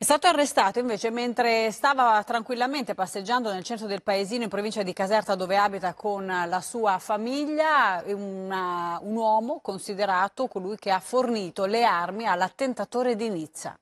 È stato arrestato invece mentre stava tranquillamente passeggiando nel centro del paesino in provincia di Caserta dove abita con la sua famiglia una, un uomo considerato colui che ha fornito le armi all'attentatore di Nizza.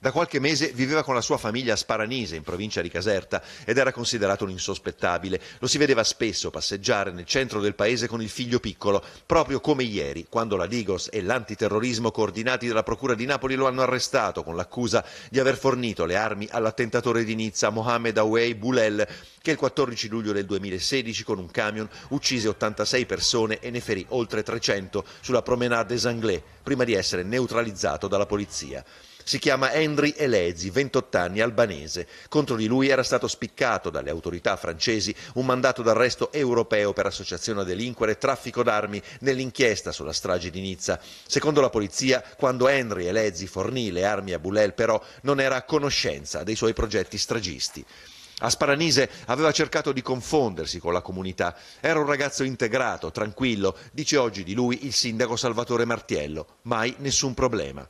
Da qualche mese viveva con la sua famiglia a Sparanise, in provincia di Caserta, ed era considerato un insospettabile. Lo si vedeva spesso passeggiare nel centro del paese con il figlio piccolo, proprio come ieri, quando la Digos e l'antiterrorismo coordinati dalla Procura di Napoli lo hanno arrestato con l'accusa di aver fornito le armi all'attentatore di Nizza Mohamed Awey Boulel, che il 14 luglio del 2016 con un camion uccise 86 persone e ne ferì oltre 300 sulla Promenade des Anglais, prima di essere neutralizzato dalla polizia. Si chiama Henry Elezi, 28 anni, albanese. Contro di lui era stato spiccato dalle autorità francesi un mandato d'arresto europeo per associazione a delinquere e traffico d'armi nell'inchiesta sulla strage di Nizza. Secondo la polizia, quando Henry Elezi fornì le armi a Boulel, però, non era a conoscenza dei suoi progetti stragisti. Asparanise aveva cercato di confondersi con la comunità. Era un ragazzo integrato, tranquillo, dice oggi di lui il sindaco Salvatore Martiello. Mai nessun problema.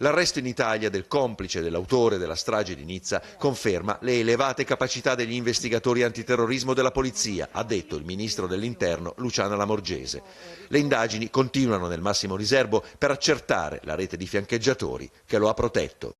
L'arresto in Italia del complice dell'autore della strage di Nizza conferma le elevate capacità degli investigatori antiterrorismo della polizia, ha detto il ministro dell'Interno Luciana Lamorgese. Le indagini continuano nel massimo riservo per accertare la rete di fiancheggiatori che lo ha protetto.